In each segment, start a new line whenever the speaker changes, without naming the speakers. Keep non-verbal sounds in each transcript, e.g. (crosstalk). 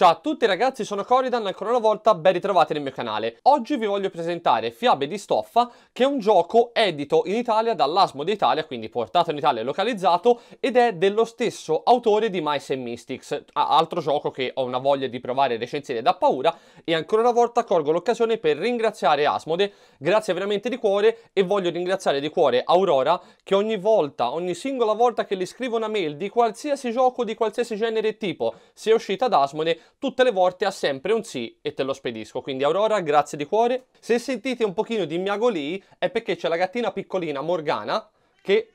Ciao a tutti ragazzi, sono Coridan, ancora una volta ben ritrovati nel mio canale. Oggi vi voglio presentare Fiabe di Stoffa, che è un gioco edito in Italia dall'Asmo d'Italia, quindi portato in Italia e localizzato, ed è dello stesso autore di Mice and Mystics, altro gioco che ho una voglia di provare e recensire da paura, e ancora una volta colgo l'occasione per ringraziare Asmode, grazie veramente di cuore, e voglio ringraziare di cuore Aurora, che ogni volta, ogni singola volta che gli scrivo una mail di qualsiasi gioco, di qualsiasi genere e tipo, sia uscita da Asmode, tutte le volte ha sempre un sì e te lo spedisco. Quindi Aurora, grazie di cuore. Se sentite un pochino di miagolii è perché c'è la gattina piccolina Morgana che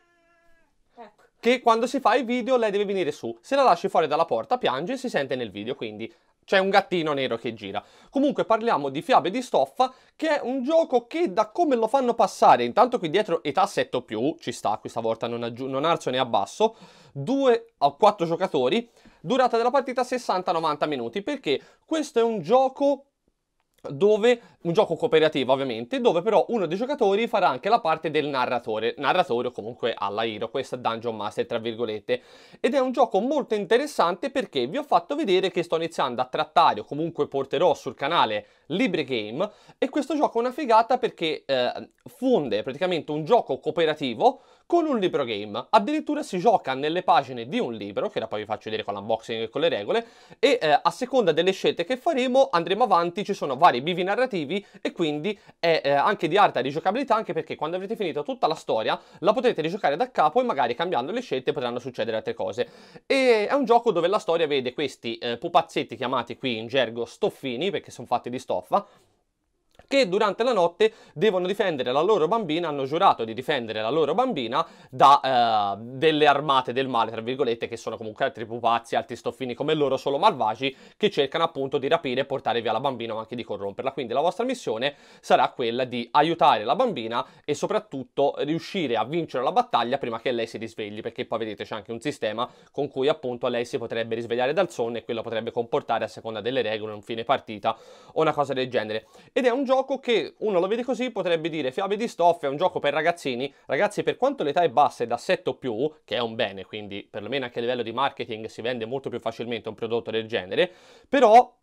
ecco. che quando si fa il video lei deve venire su. Se la lasci fuori dalla porta piange e si sente nel video, quindi c'è un gattino nero che gira. Comunque parliamo di Fiabe di Stoffa, che è un gioco che da come lo fanno passare, intanto qui dietro età 7 più, ci sta, questa volta non, aggi- non alzo né abbasso, 2 a 4 giocatori, durata della partita 60-90 minuti, perché questo è un gioco dove un gioco cooperativo ovviamente, dove però uno dei giocatori farà anche la parte del narratore, narratore o comunque alla Hero questa Dungeon Master tra virgolette, ed è un gioco molto interessante perché vi ho fatto vedere che sto iniziando a trattare o comunque porterò sul canale Libre Game e questo gioco è una figata perché eh, funde praticamente un gioco cooperativo con un libro game. Addirittura si gioca nelle pagine di un libro, che ora poi vi faccio vedere con l'unboxing e con le regole, e eh, a seconda delle scelte che faremo andremo avanti, ci sono vari bivi narrativi e quindi è eh, anche di alta rigiocabilità, anche perché quando avrete finito tutta la storia la potrete rigiocare da capo e magari cambiando le scelte potranno succedere altre cose. E è un gioco dove la storia vede questi eh, pupazzetti chiamati qui in gergo stoffini, perché sono fatti di stoffa, che durante la notte devono difendere la loro bambina, hanno giurato di difendere la loro bambina da eh, delle armate del male, tra virgolette, che sono comunque altri pupazzi, altri stoffini come loro, solo malvagi, che cercano appunto di rapire e portare via la bambina o anche di corromperla. Quindi la vostra missione sarà quella di aiutare la bambina e soprattutto riuscire a vincere la battaglia prima che lei si risvegli, perché poi vedete c'è anche un sistema con cui appunto lei si potrebbe risvegliare dal sonno e quello potrebbe comportare a seconda delle regole un fine partita o una cosa del genere. Ed è un un gioco che uno lo vede così potrebbe dire Fiabe di stoffa è un gioco per ragazzini, ragazzi per quanto l'età è bassa e da 7 o più, che è un bene quindi perlomeno anche a livello di marketing si vende molto più facilmente un prodotto del genere, però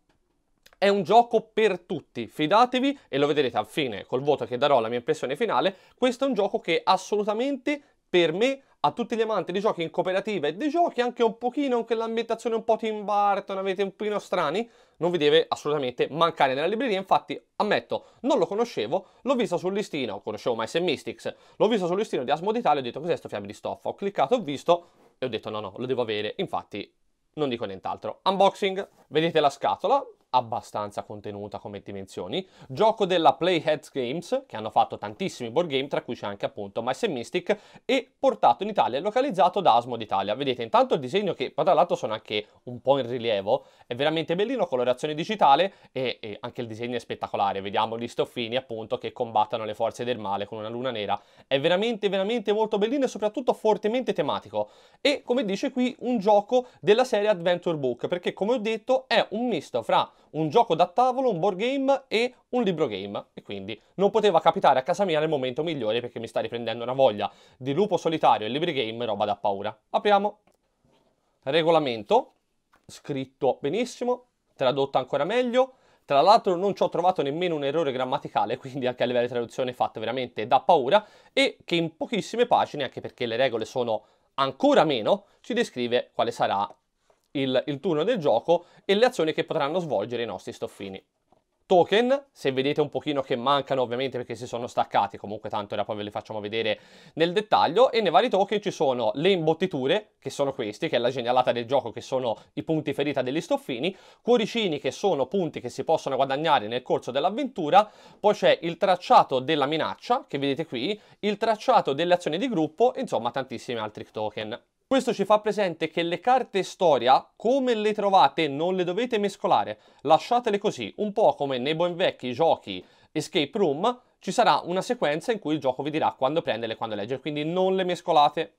è un gioco per tutti, fidatevi e lo vedrete al fine col voto che darò la mia impressione finale, questo è un gioco che assolutamente per me a tutti gli amanti di giochi in cooperativa e di giochi anche un pochino, con l'ambientazione un po' Tim Burton, avete un pochino strani, non vi deve assolutamente mancare nella libreria, infatti ammetto, non lo conoscevo, l'ho visto sul listino, conoscevo My Sam Mystics, l'ho visto sul listino di Asmod Italia, ho detto cos'è sto fiamme di stoffa, ho cliccato, ho visto e ho detto no no, lo devo avere, infatti non dico nient'altro. Unboxing, vedete la scatola, abbastanza contenuta come dimensioni, gioco della Playheads Games, che hanno fatto tantissimi board game, tra cui c'è anche appunto Mice Mystic, e portato in Italia localizzato da Asmo d'Italia. Vedete intanto il disegno che tra l'altro sono anche un po' in rilievo, è veramente bellino, colorazione digitale e, e anche il disegno è spettacolare, vediamo gli stoffini appunto che combattono le forze del male con una luna nera, è veramente veramente molto bellino e soprattutto fortemente tematico e come dice qui un gioco della serie Adventure Book, perché come ho detto è un misto fra un gioco da tavolo, un board game e un libro game. E quindi non poteva capitare a casa mia nel momento migliore perché mi sta riprendendo una voglia di lupo solitario e libri game, roba da paura. Apriamo. Regolamento, scritto benissimo, tradotto ancora meglio. Tra l'altro non ci ho trovato nemmeno un errore grammaticale, quindi anche a livello di traduzione fatto veramente da paura, e che in pochissime pagine, anche perché le regole sono ancora meno, ci descrive quale sarà il, il turno del gioco e le azioni che potranno svolgere i nostri stoffini token, se vedete un pochino che mancano ovviamente perché si sono staccati, comunque tanto ora poi ve li facciamo vedere nel dettaglio, e nei vari token ci sono le imbottiture, che sono questi, che è la genialata del gioco, che sono i punti ferita degli stoffini, cuoricini che sono punti che si possono guadagnare nel corso dell'avventura, poi c'è il tracciato della minaccia, che vedete qui, il tracciato delle azioni di gruppo, insomma tantissimi altri token. Questo ci fa presente che le carte storia, come le trovate, non le dovete mescolare, lasciatele così, un po' come nei buon vecchi giochi escape room, ci sarà una sequenza in cui il gioco vi dirà quando prenderle e quando leggere, quindi non le mescolate.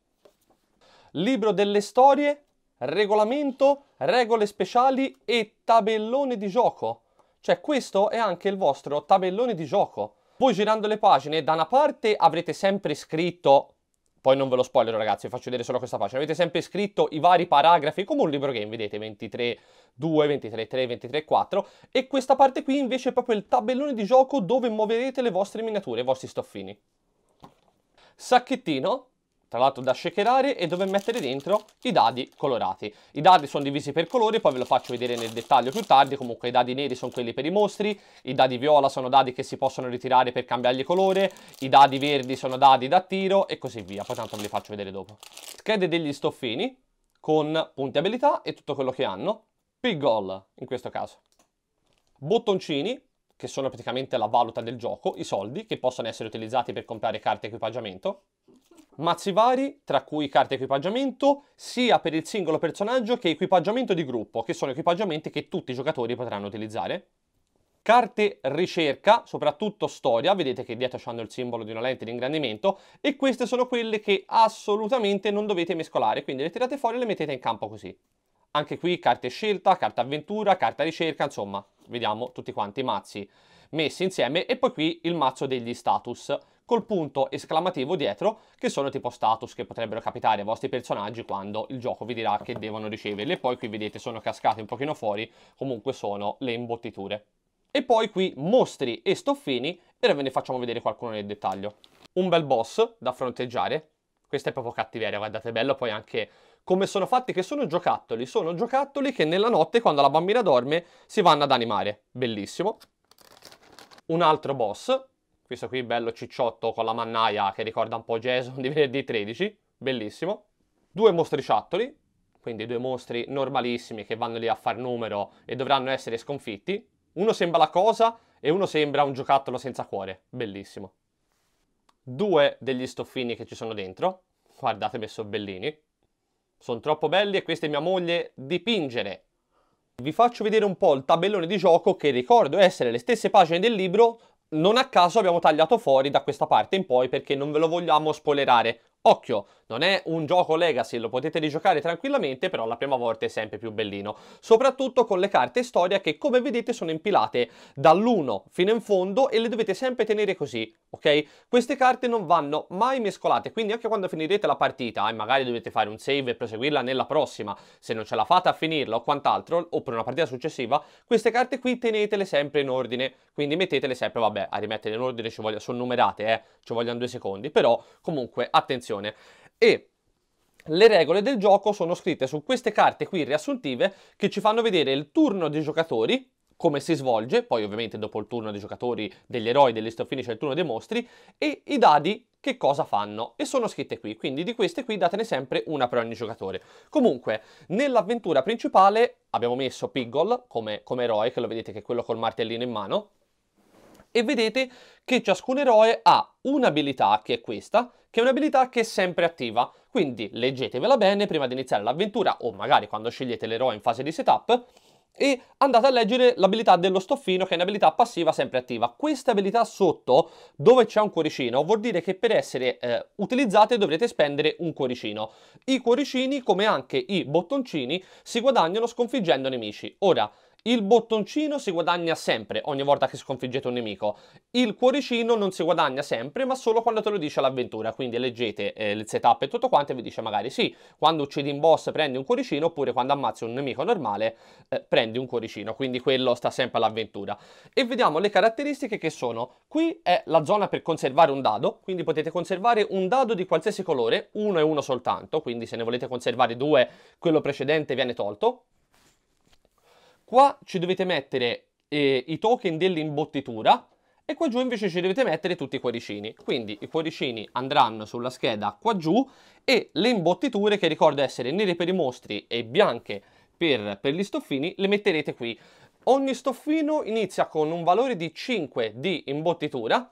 Libro delle storie, regolamento, regole speciali e tabellone di gioco. Cioè questo è anche il vostro tabellone di gioco. Voi girando le pagine, da una parte avrete sempre scritto poi non ve lo spoilerò ragazzi, vi faccio vedere solo questa pagina. Avete sempre scritto i vari paragrafi come un libro game, vedete 23, 2, 23, 3, 23, 4 e questa parte qui invece è proprio il tabellone di gioco dove muoverete le vostre miniature, i vostri stoffini. Sacchettino, tra l'altro da shakerare e dove mettere dentro i dadi colorati. I dadi sono divisi per colore, poi ve lo faccio vedere nel dettaglio più tardi, comunque i dadi neri sono quelli per i mostri, i dadi viola sono dadi che si possono ritirare per cambiargli colore, i dadi verdi sono dadi da tiro e così via, poi tanto ve li faccio vedere dopo. Schede degli stoffini con punti abilità e tutto quello che hanno, big goal in questo caso. Bottoncini che sono praticamente la valuta del gioco, i soldi che possono essere utilizzati per comprare carte equipaggiamento, mazzi vari, tra cui carte equipaggiamento, sia per il singolo personaggio che equipaggiamento di gruppo, che sono equipaggiamenti che tutti i giocatori potranno utilizzare. Carte ricerca, soprattutto storia, vedete che dietro hanno il simbolo di una lente di ingrandimento e queste sono quelle che assolutamente non dovete mescolare, quindi le tirate fuori e le mettete in campo così. Anche qui carte scelta, carta avventura, carta ricerca, insomma, vediamo tutti quanti i mazzi messi insieme e poi qui il mazzo degli status col punto esclamativo dietro che sono tipo status che potrebbero capitare ai vostri personaggi quando il gioco vi dirà che devono riceverli e poi qui vedete sono cascate un pochino fuori comunque sono le imbottiture e poi qui mostri e stoffini e ve ne facciamo vedere qualcuno nel dettaglio un bel boss da fronteggiare questa è proprio cattiveria guardate bello poi anche come sono fatti, che sono giocattoli. Sono giocattoli che nella notte, quando la bambina dorme, si vanno ad animare. Bellissimo. Un altro boss. Questo qui bello cicciotto con la mannaia che ricorda un po' Jason di venerdì 13. Bellissimo. Due mostriciattoli, quindi due mostri normalissimi che vanno lì a far numero e dovranno essere sconfitti. Uno sembra la cosa e uno sembra un giocattolo senza cuore. Bellissimo. Due degli stoffini che ci sono dentro. Guardate che sono bellini. Sono troppo belli e questa è mia moglie dipingere. Vi faccio vedere un po' il tabellone di gioco che ricordo essere le stesse pagine del libro, non a caso abbiamo tagliato fuori da questa parte in poi perché non ve lo vogliamo spoilerare. Occhio, non è un gioco legacy, lo potete rigiocare tranquillamente, però la prima volta è sempre più bellino. Soprattutto con le carte storia che come vedete sono impilate dall'1 fino in fondo e le dovete sempre tenere così, ok? Queste carte non vanno mai mescolate, quindi anche quando finirete la partita e magari dovete fare un save e proseguirla nella prossima, se non ce la fate a finirla o quant'altro, o per una partita successiva, queste carte qui tenetele sempre in ordine, quindi mettetele sempre, vabbè, a rimettere in ordine ci vogliono, sono numerate, eh, ci vogliono due secondi, però comunque attenzione situazione e le regole del gioco sono scritte su queste carte qui riassuntive che ci fanno vedere il turno dei giocatori come si svolge, poi ovviamente dopo il turno dei giocatori degli eroi delle stoffini c'è il turno dei mostri, e i dadi che cosa fanno, e sono scritte qui, quindi di queste qui datene sempre una per ogni giocatore. Comunque, nell'avventura principale abbiamo messo Piggle come, come eroe, che lo vedete che è quello col martellino in mano, e vedete che ciascun eroe ha un'abilità che è questa, che è un'abilità che è sempre attiva. Quindi leggetevela bene prima di iniziare l'avventura o magari quando scegliete l'eroe in fase di setup e andate a leggere l'abilità dello stoffino che è un'abilità passiva sempre attiva. Questa abilità sotto, dove c'è un cuoricino, vuol dire che per essere eh, utilizzate dovrete spendere un cuoricino. I cuoricini, come anche i bottoncini, si guadagnano sconfiggendo nemici. Ora, il bottoncino si guadagna sempre ogni volta che sconfiggete un nemico. Il cuoricino non si guadagna sempre, ma solo quando te lo dice l'avventura. Quindi leggete eh, le setup e tutto quanto e vi dice magari sì, quando uccidi un boss prendi un cuoricino, oppure quando ammazzi un nemico normale eh, prendi un cuoricino. Quindi quello sta sempre all'avventura. E vediamo le caratteristiche che sono. Qui è la zona per conservare un dado, quindi potete conservare un dado di qualsiasi colore, uno e uno soltanto, quindi se ne volete conservare due, quello precedente viene tolto Qua ci dovete mettere eh, i token dell'imbottitura e qua giù invece ci dovete mettere tutti i cuoricini. Quindi i cuoricini andranno sulla scheda qua giù e le imbottiture che ricordo essere nere per i mostri e bianche per, per gli stoffini le metterete qui. Ogni stoffino inizia con un valore di 5 di imbottitura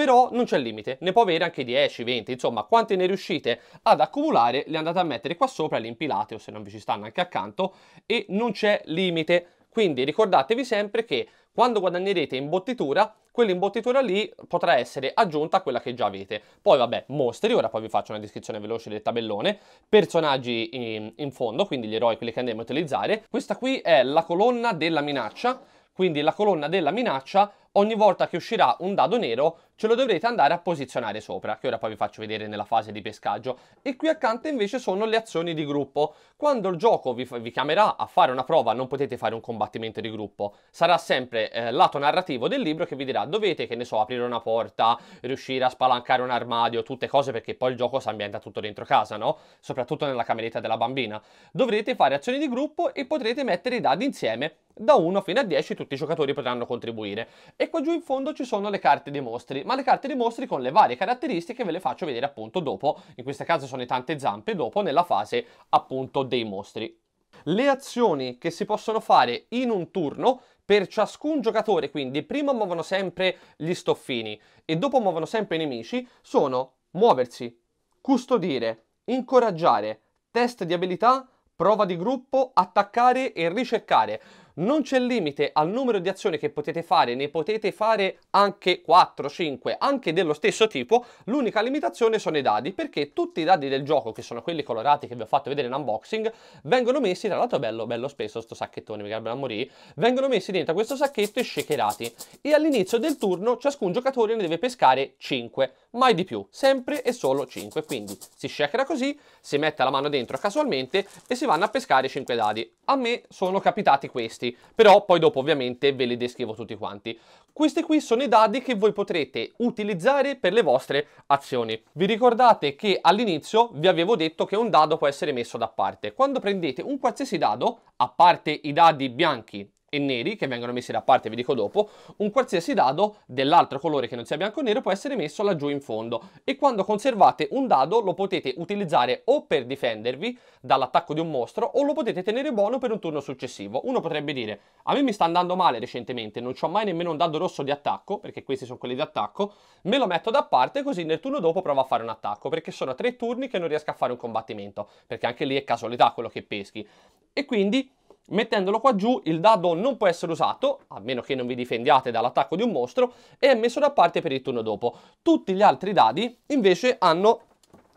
però non c'è limite, ne può avere anche 10, 20, insomma quante ne riuscite ad accumulare le andate a mettere qua sopra, le impilate o se non vi ci stanno anche accanto e non c'è limite. Quindi ricordatevi sempre che quando guadagnerete imbottitura, quell'imbottitura lì potrà essere aggiunta a quella che già avete. Poi vabbè, mostri, ora poi vi faccio una descrizione veloce del tabellone, personaggi in, in fondo, quindi gli eroi, quelli che andremo a utilizzare. Questa qui è la colonna della minaccia, quindi la colonna della minaccia, ogni volta che uscirà un dado nero ce lo dovrete andare a posizionare sopra, che ora poi vi faccio vedere nella fase di pescaggio. E qui accanto invece sono le azioni di gruppo. Quando il gioco vi, vi chiamerà a fare una prova non potete fare un combattimento di gruppo, sarà sempre eh, lato narrativo del libro che vi dirà dovete, che ne so, aprire una porta, riuscire a spalancare un armadio, tutte cose perché poi il gioco si ambienta tutto dentro casa, no? Soprattutto nella cameretta della bambina. Dovrete fare azioni di gruppo e potrete mettere i dadi insieme da 1 fino a 10 tutti i giocatori potranno contribuire. E qua giù in fondo ci sono le carte dei mostri, ma le carte dei mostri con le varie caratteristiche ve le faccio vedere appunto dopo, in questo caso sono i tante zampe, dopo nella fase appunto dei mostri. Le azioni che si possono fare in un turno per ciascun giocatore, quindi prima muovono sempre gli stoffini e dopo muovono sempre i nemici, sono muoversi, custodire, incoraggiare, test di abilità, prova di gruppo, attaccare e ricercare non c'è limite al numero di azioni che potete fare, ne potete fare anche 4, 5, anche dello stesso tipo, l'unica limitazione sono i dadi, perché tutti i dadi del gioco, che sono quelli colorati che vi ho fatto vedere in unboxing, vengono messi, tra l'altro bello, bello spesso sto sacchettone, mi cambia a morire, vengono messi dentro questo sacchetto e shakerati, e all'inizio del turno ciascun giocatore ne deve pescare 5, mai di più, sempre e solo 5, quindi si shakera così, si mette la mano dentro casualmente e si vanno a pescare 5 dadi. A me sono capitati questi questi, però poi dopo ovviamente ve li descrivo tutti quanti. Questi qui sono i dadi che voi potrete utilizzare per le vostre azioni. Vi ricordate che all'inizio vi avevo detto che un dado può essere messo da parte. Quando prendete un qualsiasi dado, a parte i dadi bianchi e neri che vengono messi da parte, vi dico dopo, un qualsiasi dado dell'altro colore che non sia bianco o nero può essere messo laggiù in fondo e quando conservate un dado lo potete utilizzare o per difendervi dall'attacco di un mostro o lo potete tenere buono per un turno successivo. Uno potrebbe dire a me mi sta andando male recentemente, non ho mai nemmeno un dado rosso di attacco, perché questi sono quelli di attacco, me lo metto da parte così nel turno dopo provo a fare un attacco, perché sono tre turni che non riesco a fare un combattimento, perché anche lì è casualità quello che peschi. E quindi mettendolo qua giù il dado non può essere usato, a meno che non vi difendiate dall'attacco di un mostro, e è messo da parte per il turno dopo. Tutti gli altri dadi invece hanno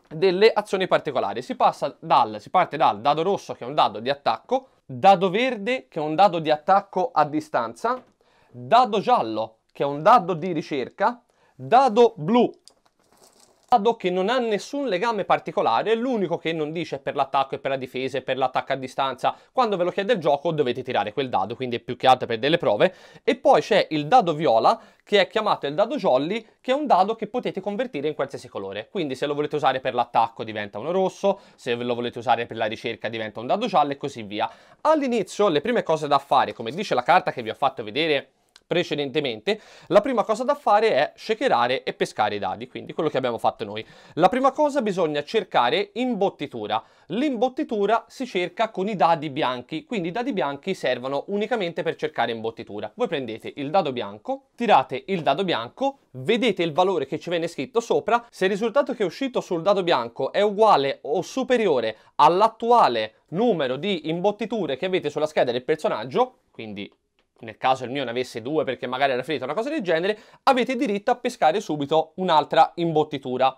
delle azioni particolari. Si, dal, si parte dal dado rosso che è un dado di attacco, dado verde che è un dado di attacco a distanza, dado giallo che è un dado di ricerca, dado blu che non ha nessun legame particolare, l'unico che non dice per l'attacco e per la difesa e per l'attacco a distanza, quando ve lo chiede il gioco dovete tirare quel dado, quindi è più che altro per delle prove, e poi c'è il dado viola che è chiamato il dado jolly, che è un dado che potete convertire in qualsiasi colore, quindi se lo volete usare per l'attacco diventa uno rosso, se lo volete usare per la ricerca diventa un dado giallo e così via. All'inizio le prime cose da fare, come dice la carta che vi ho fatto vedere precedentemente, la prima cosa da fare è shakerare e pescare i dadi, quindi quello che abbiamo fatto noi. La prima cosa bisogna cercare imbottitura. L'imbottitura si cerca con i dadi bianchi, quindi i dadi bianchi servono unicamente per cercare imbottitura. Voi prendete il dado bianco, tirate il dado bianco, vedete il valore che ci viene scritto sopra, se il risultato che è uscito sul dado bianco è uguale o superiore all'attuale numero di imbottiture che avete sulla scheda del personaggio, quindi nel caso il mio ne avesse due perché magari era finita una cosa del genere, avete diritto a pescare subito un'altra imbottitura.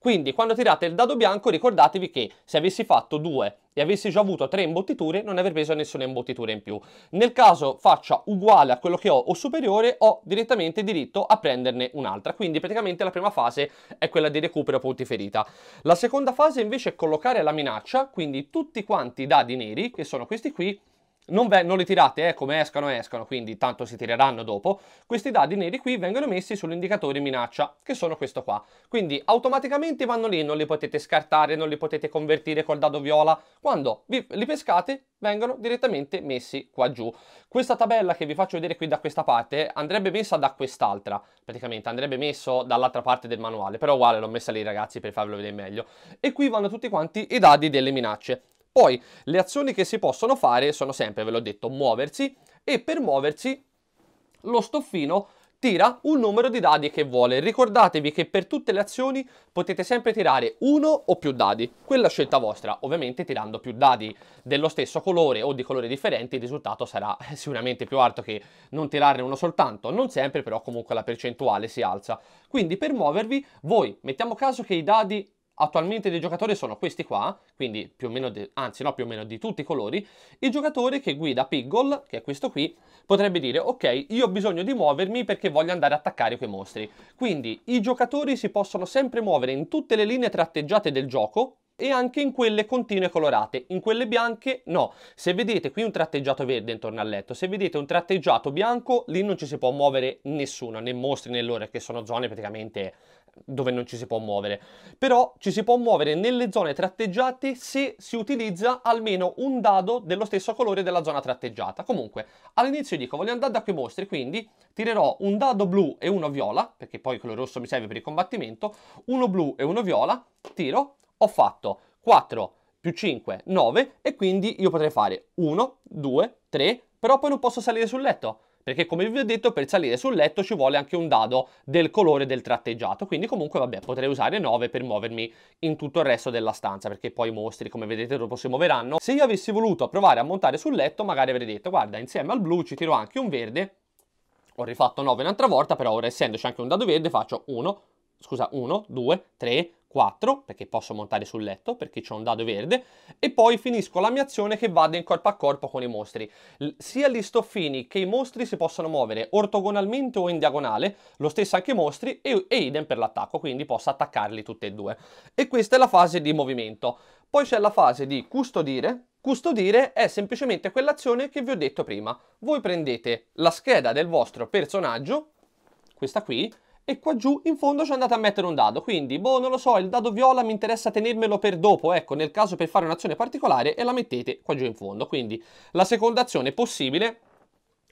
Quindi quando tirate il dado bianco ricordatevi che se avessi fatto due e avessi già avuto tre imbottiture non avrei preso nessuna imbottitura in più. Nel caso faccia uguale a quello che ho o superiore ho direttamente diritto a prenderne un'altra. Quindi praticamente la prima fase è quella di recupero punti ferita. La seconda fase invece è collocare la minaccia, quindi tutti quanti i dadi neri, che sono questi qui, non, ve- non li tirate, eh, come escano escano, quindi tanto si tireranno dopo, questi dadi neri qui vengono messi sull'indicatore minaccia, che sono questo qua. Quindi automaticamente vanno lì, non li potete scartare, non li potete convertire col dado viola, quando vi- li pescate vengono direttamente messi qua giù. Questa tabella che vi faccio vedere qui da questa parte andrebbe messa da quest'altra, praticamente andrebbe messo dall'altra parte del manuale, però uguale l'ho messa lì ragazzi per farvelo vedere meglio. E qui vanno tutti quanti i dadi delle minacce. Poi le azioni che si possono fare sono sempre, ve l'ho detto, muoversi e per muoversi lo stoffino tira un numero di dadi che vuole. Ricordatevi che per tutte le azioni potete sempre tirare uno o più dadi, quella scelta vostra, ovviamente tirando più dadi dello stesso colore o di colori differenti il risultato sarà (laughs) sicuramente più alto che non tirarne uno soltanto, non sempre però comunque la percentuale si alza. Quindi per muovervi voi, mettiamo caso che i dadi attualmente dei giocatori sono questi qua, quindi più o meno, de, anzi no, più o meno di tutti i colori, il giocatore che guida Piggle, che è questo qui, potrebbe dire ok, io ho bisogno di muovermi perché voglio andare ad attaccare quei mostri. Quindi i giocatori si possono sempre muovere in tutte le linee tratteggiate del gioco, e anche in quelle continue colorate. In quelle bianche no. Se vedete qui un tratteggiato verde intorno al letto, se vedete un tratteggiato bianco, lì non ci si può muovere nessuno, né mostri né loro, che sono zone praticamente dove non ci si può muovere, però ci si può muovere nelle zone tratteggiate se si utilizza almeno un dado dello stesso colore della zona tratteggiata. Comunque, all'inizio dico voglio andare da quei mostri, quindi tirerò un dado blu e uno viola, perché poi quello rosso mi serve per il combattimento, uno blu e uno viola, tiro, ho fatto 4 più 5, 9 e quindi io potrei fare 1, 2, 3, però poi non posso salire sul letto perché come vi ho detto per salire sul letto ci vuole anche un dado del colore del tratteggiato, quindi comunque vabbè potrei usare 9 per muovermi in tutto il resto della stanza, perché poi i mostri come vedete dopo si muoveranno. Se io avessi voluto provare a montare sul letto magari avrei detto guarda insieme al blu ci tiro anche un verde, ho rifatto 9 un'altra volta, però ora essendoci anche un dado verde faccio 1, scusa 1, 2, 3, 4 perché posso montare sul letto perché c'è un dado verde e poi finisco la mia azione che vado in corpo a corpo con i mostri. L sia gli stoffini che i mostri si possono muovere ortogonalmente o in diagonale, lo stesso anche i mostri e, e idem per l'attacco, quindi posso attaccarli tutti e due. E questa è la fase di movimento. Poi c'è la fase di custodire, Custodire è semplicemente quell'azione che vi ho detto prima. Voi prendete la scheda del vostro personaggio, questa qui, e qua giù in fondo ci andate a mettere un dado, quindi boh non lo so, il dado viola mi interessa tenermelo per dopo, ecco nel caso per fare un'azione particolare e la mettete qua giù in fondo, quindi la seconda azione possibile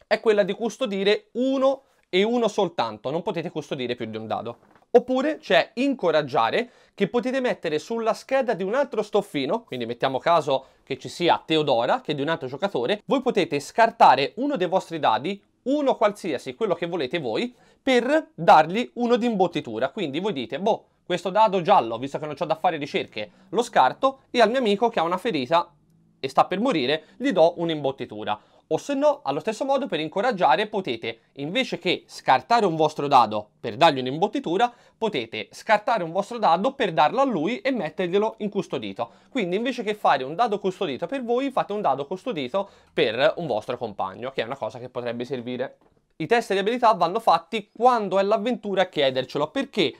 è quella di custodire uno e uno soltanto, non potete custodire più di un dado. Oppure c'è incoraggiare che potete mettere sulla scheda di un altro stoffino, quindi mettiamo caso che ci sia Teodora, che è di un altro giocatore, voi potete scartare uno dei vostri dadi, uno qualsiasi, quello che volete voi, per dargli uno di imbottitura. Quindi voi dite, boh, questo dado giallo, visto che non ho da fare ricerche, lo scarto e al mio amico che ha una ferita e sta per morire, gli do un'imbottitura. O se no, allo stesso modo per incoraggiare potete, invece che scartare un vostro dado per dargli un'imbottitura, potete scartare un vostro dado per darlo a lui e metterglielo incustodito. Quindi invece che fare un dado custodito per voi, fate un dado custodito per un vostro compagno, che è una cosa che potrebbe servire i test di abilità vanno fatti quando è l'avventura a chiedercelo, perché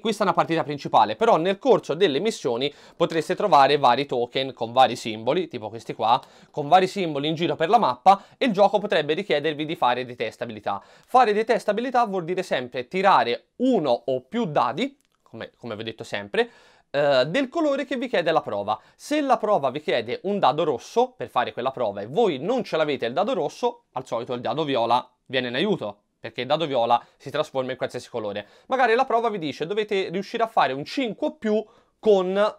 questa è una partita principale, però nel corso delle missioni potreste trovare vari token con vari simboli, tipo questi qua, con vari simboli in giro per la mappa e il gioco potrebbe richiedervi di fare dei test abilità. Fare dei test abilità vuol dire sempre tirare uno o più dadi, come, come vi ho detto sempre, eh, del colore che vi chiede la prova. Se la prova vi chiede un dado rosso per fare quella prova e voi non ce l'avete il dado rosso, al solito il dado viola viene in aiuto perché il dado viola si trasforma in qualsiasi colore. Magari la prova vi dice dovete riuscire a fare un 5 o più con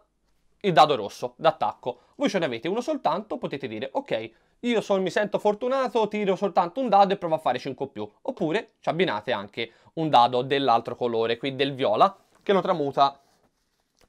il dado rosso d'attacco. Voi ce ne avete uno soltanto, potete dire ok, io so, mi sento fortunato, tiro soltanto un dado e provo a fare 5 o più. Oppure ci abbinate anche un dado dell'altro colore, qui del viola, che lo tramuta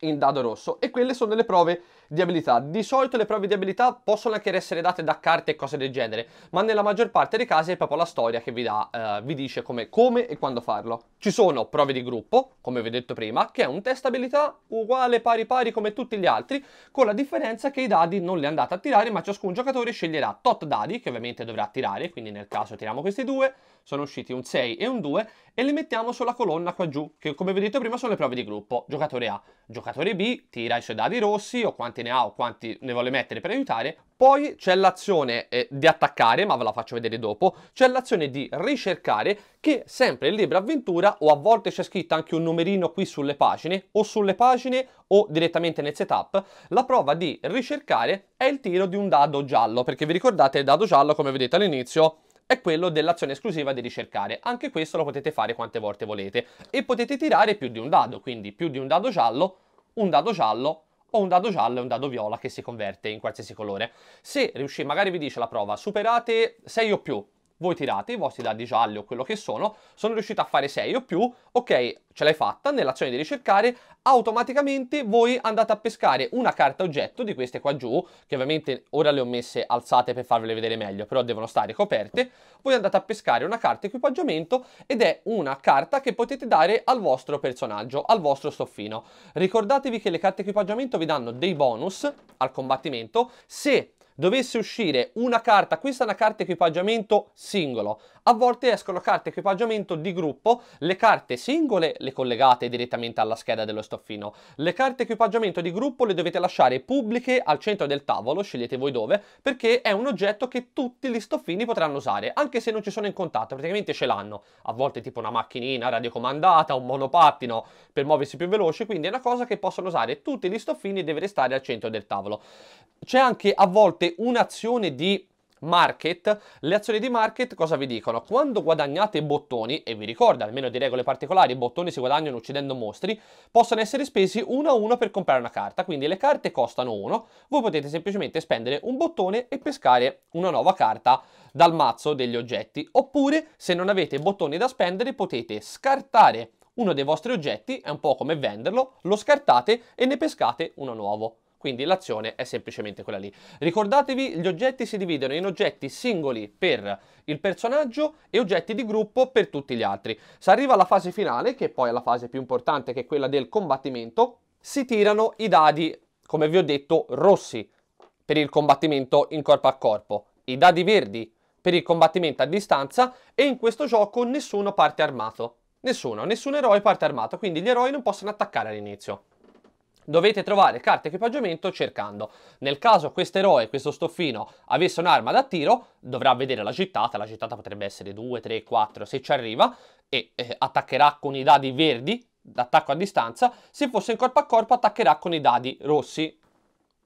in dado rosso. E quelle sono delle prove di abilità. Di solito le prove di abilità possono anche essere date da carte e cose del genere, ma nella maggior parte dei casi è proprio la storia che vi, dà, eh, vi dice come, come e quando farlo. Ci sono prove di gruppo, come vi ho detto prima, che è un test abilità uguale pari pari come tutti gli altri, con la differenza che i dadi non li andate a tirare, ma ciascun giocatore sceglierà tot dadi, che ovviamente dovrà tirare, quindi nel caso tiriamo questi due, sono usciti un 6 e un 2, e li mettiamo sulla colonna qua giù, che come vi ho detto prima sono le prove di gruppo. Giocatore A, giocatore B tira i suoi dadi rossi o quanti quanti ne ha o quanti ne vuole mettere per aiutare. Poi c'è l'azione eh, di attaccare, ma ve la faccio vedere dopo. C'è l'azione di ricercare, che sempre il libro avventura, o a volte c'è scritto anche un numerino qui sulle pagine, o sulle pagine o direttamente nel setup, la prova di ricercare è il tiro di un dado giallo, perché vi ricordate il dado giallo, come vedete all'inizio, è quello dell'azione esclusiva di ricercare. Anche questo lo potete fare quante volte volete. E potete tirare più di un dado, quindi più di un dado giallo, un dado giallo, ho un dado giallo e un dado viola che si converte in qualsiasi colore. Se riuscite, magari vi dice la prova, superate 6 o più, voi tirate i vostri dadi gialli o quello che sono, sono riuscito a fare 6 o più, ok, ce l'hai fatta, nell'azione di ricercare, automaticamente voi andate a pescare una carta oggetto di queste qua giù, che ovviamente ora le ho messe alzate per farvele vedere meglio, però devono stare coperte, voi andate a pescare una carta equipaggiamento ed è una carta che potete dare al vostro personaggio, al vostro stoffino. Ricordatevi che le carte equipaggiamento vi danno dei bonus al combattimento, se dovesse uscire una carta, questa è una carta equipaggiamento singolo, a volte escono carte equipaggiamento di gruppo, le carte singole le collegate direttamente alla scheda dello stoffino, le carte equipaggiamento di gruppo le dovete lasciare pubbliche al centro del tavolo, scegliete voi dove, perché è un oggetto che tutti gli stoffini potranno usare, anche se non ci sono in contatto, praticamente ce l'hanno, a volte tipo una macchinina radiocomandata, un monopattino per muoversi più veloce, quindi è una cosa che possono usare tutti gli stoffini e deve restare al centro del tavolo. C'è anche a volte fronte un'azione di market, le azioni di market cosa vi dicono? Quando guadagnate bottoni, e vi ricordo almeno di regole particolari, i bottoni si guadagnano uccidendo mostri, possono essere spesi uno a uno per comprare una carta, quindi le carte costano uno, voi potete semplicemente spendere un bottone e pescare una nuova carta dal mazzo degli oggetti, oppure se non avete bottoni da spendere potete scartare uno dei vostri oggetti, è un po' come venderlo, lo scartate e ne pescate uno nuovo. Quindi l'azione è semplicemente quella lì. Ricordatevi, gli oggetti si dividono in oggetti singoli per il personaggio e oggetti di gruppo per tutti gli altri. Si arriva alla fase finale, che poi è la fase più importante, che è quella del combattimento, si tirano i dadi, come vi ho detto, rossi per il combattimento in corpo a corpo, i dadi verdi per il combattimento a distanza e in questo gioco nessuno parte armato. Nessuno, nessun eroe parte armato, quindi gli eroi non possono attaccare all'inizio dovete trovare carte equipaggiamento cercando. Nel caso questo eroe, questo stoffino, avesse un'arma da tiro, dovrà vedere la gittata, la gittata potrebbe essere 2, 3, 4, se ci arriva, e eh, attaccherà con i dadi verdi, d'attacco a distanza, se fosse in corpo a corpo attaccherà con i dadi rossi,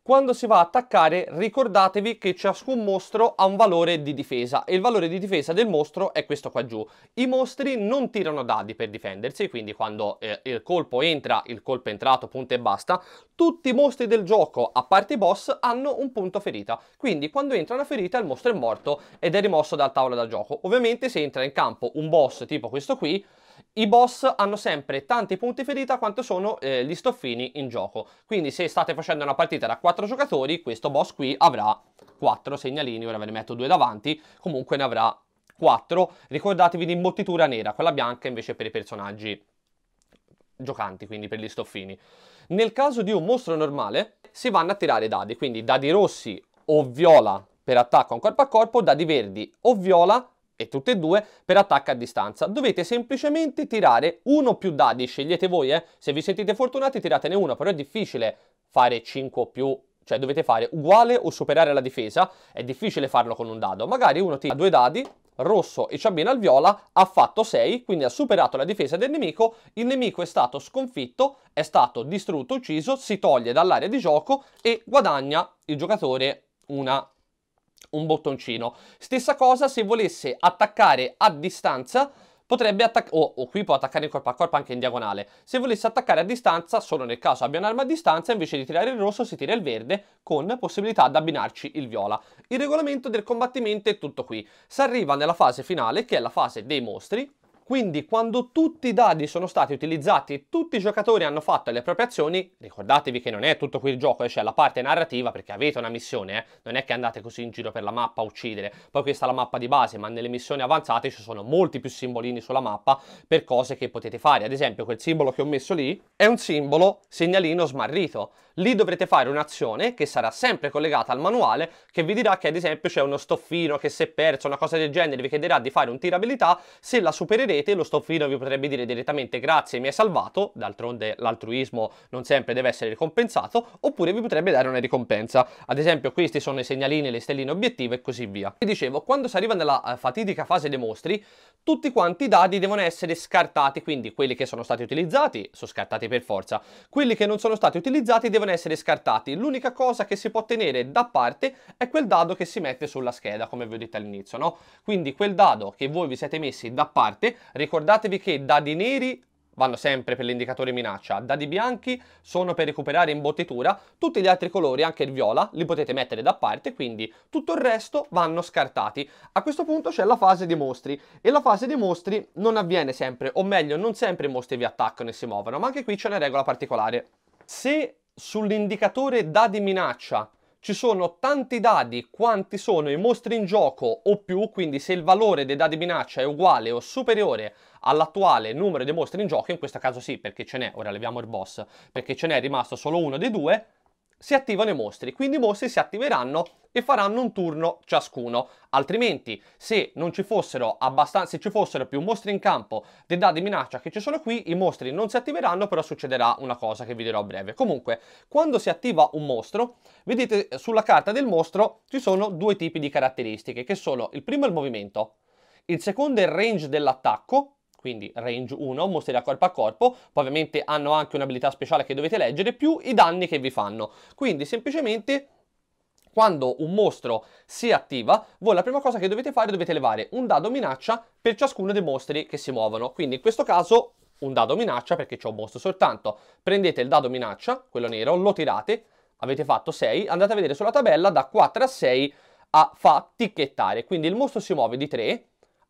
quando si va a attaccare ricordatevi che ciascun mostro ha un valore di difesa e il valore di difesa del mostro è questo qua giù. I mostri non tirano dadi per difendersi, quindi quando eh, il colpo entra, il colpo è entrato, punto e basta. Tutti i mostri del gioco, a parte i boss, hanno un punto ferita. Quindi quando entra una ferita il mostro è morto ed è rimosso dal tavolo da gioco. Ovviamente se entra in campo un boss tipo questo qui, i boss hanno sempre tanti punti ferita quanto sono eh, gli stoffini in gioco. Quindi se state facendo una partita da 4 giocatori, questo boss qui avrà 4 segnalini, ora ve ne metto due davanti, comunque ne avrà 4. Ricordatevi di imbottitura nera, quella bianca invece per i personaggi giocanti, quindi per gli stoffini. Nel caso di un mostro normale si vanno a tirare dadi, quindi dadi rossi o viola per attacco a corpo a corpo, dadi verdi o viola e tutte e due per attacco a distanza. Dovete semplicemente tirare uno o più dadi, scegliete voi, eh? se vi sentite fortunati tiratene uno, però è difficile fare 5 o più cioè dovete fare uguale o superare la difesa, è difficile farlo con un dado, magari uno tira due dadi, rosso e ciambino al viola, ha fatto 6, quindi ha superato la difesa del nemico, il nemico è stato sconfitto, è stato distrutto, ucciso, si toglie dall'area di gioco e guadagna il giocatore una un bottoncino. Stessa cosa se volesse attaccare a distanza potrebbe attaccare, o, oh, oh, qui può attaccare in corpo a corpo anche in diagonale, se volesse attaccare a distanza, solo nel caso abbia un'arma a distanza, invece di tirare il rosso si tira il verde, con possibilità di abbinarci il viola. Il regolamento del combattimento è tutto qui, si arriva nella fase finale, che è la fase dei mostri, quindi quando tutti i dadi sono stati utilizzati, tutti i giocatori hanno fatto le proprie azioni, ricordatevi che non è tutto qui il gioco, eh, c'è cioè la parte narrativa perché avete una missione, eh? non è che andate così in giro per la mappa a uccidere, poi questa è la mappa di base, ma nelle missioni avanzate ci sono molti più simbolini sulla mappa per cose che potete fare, ad esempio quel simbolo che ho messo lì è un simbolo segnalino smarrito, Lì dovrete fare un'azione che sarà sempre collegata al manuale che vi dirà che ad esempio c'è uno stoffino che si è perso, una cosa del genere, vi chiederà di fare un tirabilità, se la supererete lo stoffino vi potrebbe dire direttamente grazie mi hai salvato, d'altronde l'altruismo non sempre deve essere ricompensato, oppure vi potrebbe dare una ricompensa, ad esempio questi sono i segnalini, le stelline obiettivo e così via. Vi dicevo, quando si arriva nella eh, fatidica fase dei mostri, tutti quanti i dadi devono essere scartati, quindi quelli che sono stati utilizzati sono scartati per forza, quelli che non sono stati utilizzati devono devono essere scartati. L'unica cosa che si può tenere da parte è quel dado che si mette sulla scheda, come vi ho detto all'inizio, no? Quindi quel dado che voi vi siete messi da parte, ricordatevi che dadi neri vanno sempre per l'indicatore minaccia, dadi bianchi sono per recuperare imbottitura, tutti gli altri colori, anche il viola, li potete mettere da parte, quindi tutto il resto vanno scartati. A questo punto c'è la fase dei mostri e la fase dei mostri non avviene sempre, o meglio non sempre i mostri vi attaccano e si muovono, ma anche qui c'è una regola particolare. Se sull'indicatore dadi minaccia ci sono tanti dadi quanti sono i mostri in gioco o più, quindi se il valore dei dadi minaccia è uguale o superiore all'attuale numero dei mostri in gioco, in questo caso sì, perché ce n'è, ora leviamo il boss, perché ce n'è rimasto solo uno dei due, si attivano i mostri, quindi i mostri si attiveranno e faranno un turno ciascuno. Altrimenti, se non ci fossero abbastanza, se ci fossero più mostri in campo dei dadi minaccia che ci sono qui, i mostri non si attiveranno, però succederà una cosa che vi dirò a breve. Comunque, quando si attiva un mostro, vedete eh, sulla carta del mostro ci sono due tipi di caratteristiche, che sono il primo è il movimento, il secondo è il range dell'attacco quindi range 1, mostri da corpo a corpo, poi ovviamente hanno anche un'abilità speciale che dovete leggere, più i danni che vi fanno. Quindi semplicemente quando un mostro si attiva, voi la prima cosa che dovete fare è dovete levare un dado minaccia per ciascuno dei mostri che si muovono. Quindi in questo caso un dado minaccia perché c'è un mostro soltanto. Prendete il dado minaccia, quello nero, lo tirate, avete fatto 6, andate a vedere sulla tabella da 4 a 6 a fa ticchettare. Quindi il mostro si muove di 3,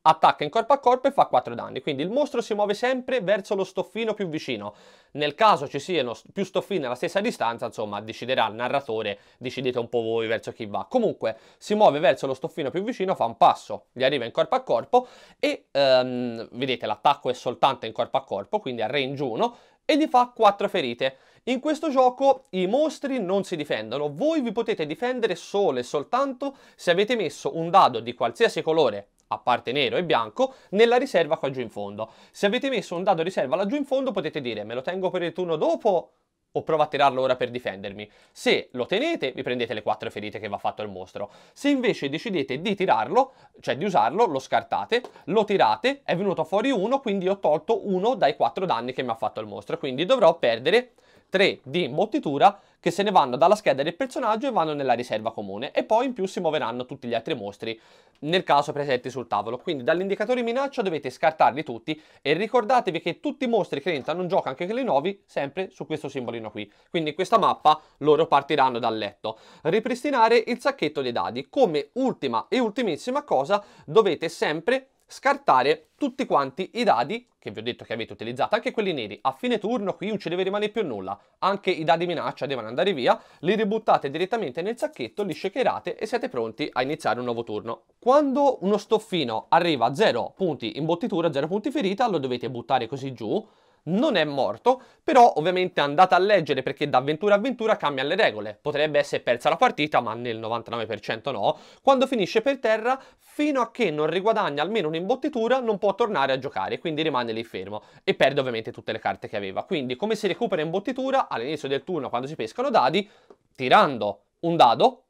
attacca in corpo a corpo e fa 4 danni. Quindi il mostro si muove sempre verso lo stoffino più vicino. Nel caso ci siano più stoffini alla stessa distanza, insomma, deciderà il narratore, decidete un po' voi verso chi va. Comunque, si muove verso lo stoffino più vicino, fa un passo, gli arriva in corpo a corpo e, um, vedete, l'attacco è soltanto in corpo a corpo, quindi a range 1, e gli fa 4 ferite. In questo gioco i mostri non si difendono, voi vi potete difendere solo e soltanto se avete messo un dado di qualsiasi colore a parte nero e bianco, nella riserva qua giù in fondo. Se avete messo un dado riserva laggiù in fondo potete dire me lo tengo per il turno dopo o provo a tirarlo ora per difendermi. Se lo tenete, vi prendete le quattro ferite che vi ha fatto il mostro. Se invece decidete di tirarlo, cioè di usarlo, lo scartate, lo tirate, è venuto fuori uno, quindi ho tolto uno dai quattro danni che mi ha fatto il mostro. Quindi dovrò perdere 3 di imbottitura che se ne vanno dalla scheda del personaggio e vanno nella riserva comune e poi in più si muoveranno tutti gli altri mostri nel caso presenti sul tavolo. Quindi dall'indicatore minaccia dovete scartarli tutti e ricordatevi che tutti i mostri che entrano in gioco, anche quelli nuovi, sempre su questo simbolino qui. Quindi in questa mappa loro partiranno dal letto. Ripristinare il sacchetto dei dadi. Come ultima e ultimissima cosa dovete sempre scartare tutti quanti i dadi che vi ho detto che avete utilizzato, anche quelli neri. A fine turno qui non ci deve rimanere più nulla, anche i dadi minaccia devono andare via, li ributtate direttamente nel sacchetto, li shakerate e siete pronti a iniziare un nuovo turno. Quando uno stoffino arriva a 0 punti imbottitura, 0 punti ferita, lo dovete buttare così giù, non è morto, però ovviamente andate a leggere perché da avventura a avventura cambia le regole. Potrebbe essere persa la partita, ma nel 99% no. Quando finisce per terra, fino a che non riguadagna almeno un'imbottitura, non può tornare a giocare, quindi rimane lì fermo e perde ovviamente tutte le carte che aveva. Quindi come si recupera imbottitura? All'inizio del turno, quando si pescano dadi, tirando un dado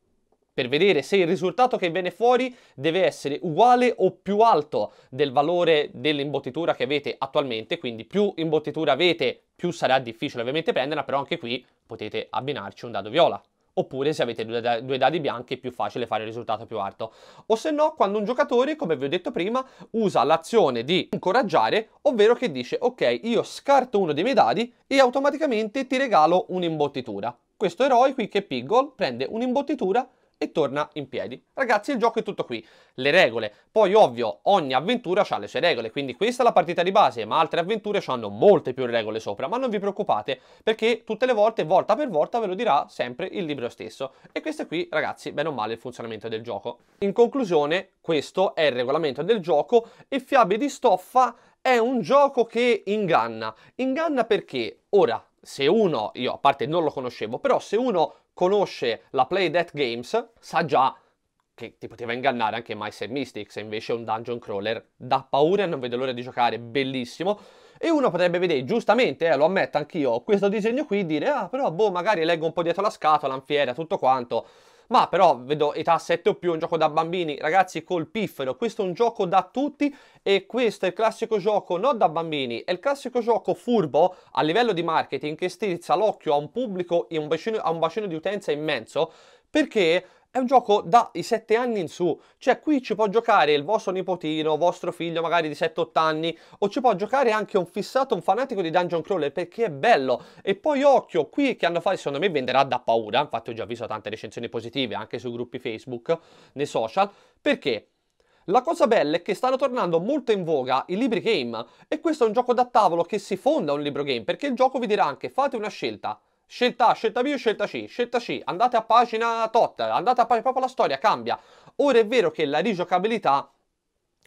per vedere se il risultato che viene fuori deve essere uguale o più alto del valore dell'imbottitura che avete attualmente, quindi più imbottitura avete più sarà difficile ovviamente prenderla, però anche qui potete abbinarci un dado viola. Oppure se avete due, dadi bianchi è più facile fare il risultato più alto. O se no, quando un giocatore, come vi ho detto prima, usa l'azione di incoraggiare, ovvero che dice ok, io scarto uno dei miei dadi e automaticamente ti regalo un'imbottitura. Questo eroe qui che è Piggle prende un'imbottitura e torna in piedi. Ragazzi, il gioco è tutto qui. Le regole. Poi, ovvio, ogni avventura ha le sue regole, quindi questa è la partita di base, ma altre avventure hanno molte più regole sopra, ma non vi preoccupate, perché tutte le volte, volta per volta, ve lo dirà sempre il libro stesso. E questo è qui, ragazzi, bene o male il funzionamento del gioco. In conclusione, questo è il regolamento del gioco e Fiabe di Stoffa è un gioco che inganna. Inganna perché, ora, se uno, io a parte non lo conoscevo, però se uno conosce la Play Death Games sa già che ti poteva ingannare anche My Side Mystics, invece è un dungeon crawler da paura e non vedo l'ora di giocare, bellissimo. E uno potrebbe vedere, giustamente, eh, lo ammetto anch'io, questo disegno qui dire, ah però boh, magari leggo un po' dietro la scatola, anfiera, tutto quanto ma però vedo età 7 o più, un gioco da bambini, ragazzi col piffero, questo è un gioco da tutti e questo è il classico gioco non da bambini, è il classico gioco furbo a livello di marketing che strizza l'occhio a un pubblico e un bacino, a un bacino di utenza immenso perché è un gioco dai 7 anni in su, cioè qui ci può giocare il vostro nipotino, vostro figlio magari di 7-8 anni, o ci può giocare anche un fissato, un fanatico di Dungeon Crawler, perché è bello. E poi occhio, qui che hanno fatto, secondo me venderà da paura, infatti ho già visto tante recensioni positive anche sui gruppi Facebook, nei social, perché... La cosa bella è che stanno tornando molto in voga i libri game e questo è un gioco da tavolo che si fonda a un libro game perché il gioco vi dirà anche fate una scelta, Scelta A, scelta B o scelta C? Scelta C, andate a pagina tot, andate a pagina proprio la storia, cambia. Ora è vero che la rigiocabilità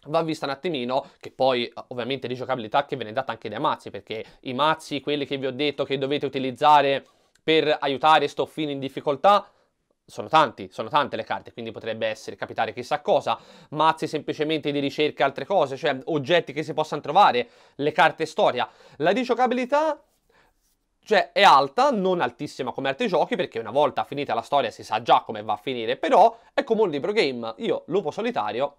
va vista un attimino, che poi eh, ovviamente rigiocabilità che viene data anche dai mazzi, perché i mazzi, quelli che vi ho detto che dovete utilizzare per aiutare Stoffini in difficoltà, sono tanti, sono tante le carte, quindi potrebbe essere capitare chissà cosa, mazzi semplicemente di ricerca e altre cose, cioè oggetti che si possano trovare, le carte storia. La rigiocabilità cioè è alta, non altissima come altri giochi, perché una volta finita la storia si sa già come va a finire, però è come un libro game. Io, Lupo Solitario,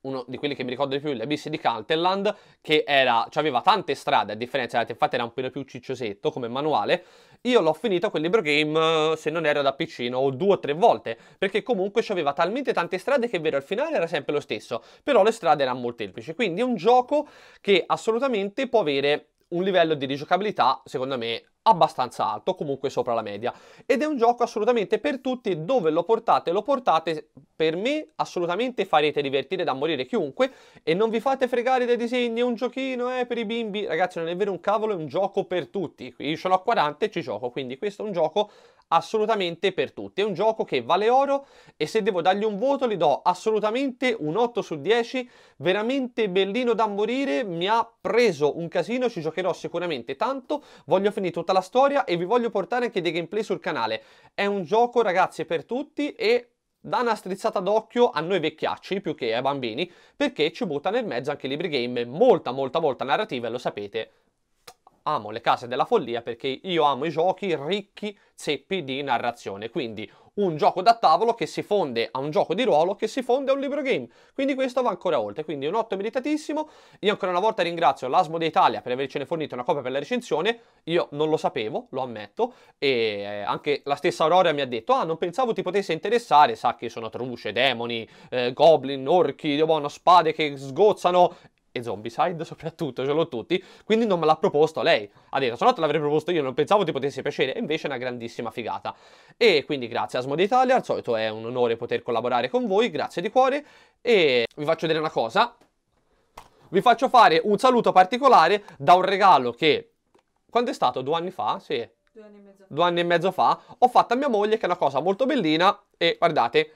uno di quelli che mi ricordo di più, l'Abyss di Calteland, che era, cioè aveva tante strade, a differenza infatti era un po' più cicciosetto come manuale, io l'ho finito quel libro game, eh, se non ero da piccino, o due o tre volte, perché comunque aveva talmente tante strade che è vero, il finale era sempre lo stesso, però le strade erano molteplici, quindi è un gioco che assolutamente può avere un livello di rigiocabilità, secondo me, abbastanza alto, comunque sopra la media. Ed è un gioco assolutamente per tutti, dove lo portate, lo portate, per me assolutamente farete divertire da morire chiunque e non vi fate fregare dai disegni, è un giochino eh, per i bimbi. Ragazzi, non è vero un cavolo, è un gioco per tutti. Io sono a 40 e ci gioco, quindi questo è un gioco assolutamente per tutti. È un gioco che vale oro e se devo dargli un voto gli do assolutamente un 8 su 10, veramente bellino da morire, mi ha preso un casino, ci giocherò sicuramente tanto, voglio finire tutta la storia e vi voglio portare anche dei gameplay sul canale. È un gioco ragazzi per tutti e dà una strizzata d'occhio a noi vecchiacci più che ai bambini perché ci butta nel mezzo anche libri game, molta molta molta narrativa e lo sapete amo le case della follia perché io amo i giochi ricchi, zeppi di narrazione. Quindi un gioco da tavolo che si fonde a un gioco di ruolo che si fonde a un libro game. Quindi questo va ancora oltre, quindi un 8 meritatissimo. Io ancora una volta ringrazio l'Asmo d'Italia per avercene fornito una copia per la recensione. Io non lo sapevo, lo ammetto, e eh, anche la stessa Aurora mi ha detto "Ah, non pensavo ti potesse interessare, sa che sono truce, demoni, eh, goblin, orchi, dio buono, spade che sgozzano e Zombicide (laughs) soprattutto, ce l'ho tutti, quindi non me l'ha proposto lei. Ha detto, se no te l'avrei proposto io, non pensavo ti potesse piacere, e invece è una grandissima figata. E quindi grazie a Asmode Italia, al solito è un onore poter collaborare con voi, grazie di cuore, e vi faccio vedere una cosa. Vi faccio fare un saluto particolare da un regalo che... Quando è stato? Due anni fa? Sì. Due anni e mezzo fa. Due anni e mezzo fa ho fatto a mia moglie che è una cosa molto bellina e guardate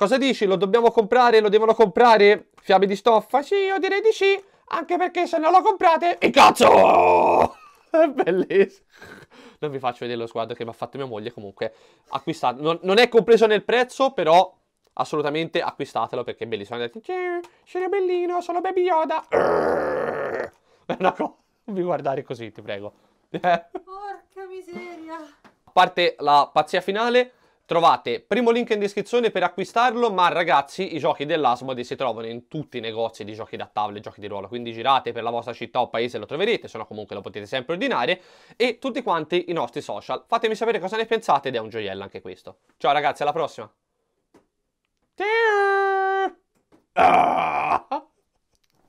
Cosa dici? Lo dobbiamo comprare? Lo devono comprare? Fiabe di stoffa? Sì, io direi di sì. Anche perché se non lo comprate... E cazzo! (laughs) È bellissimo. Non vi faccio vedere lo sguardo che mi ha fatto mia moglie comunque. Acquistato. Non, non è compreso nel prezzo, però assolutamente acquistatelo perché è bellissimo. Andate, sono bellino, sono baby Yoda. (laughs) Non vi guardare così, ti prego. (laughs) Porca miseria. A parte la pazzia finale, Trovate primo link in descrizione per acquistarlo, ma ragazzi i giochi dell'Asmodee si trovano in tutti i negozi di giochi da tavole e giochi di ruolo, quindi girate per la vostra città o paese e lo troverete, se no comunque lo potete sempre ordinare, e tutti quanti i nostri social. Fatemi sapere cosa ne pensate ed è un gioiello anche questo. Ciao ragazzi, alla prossima! Ah!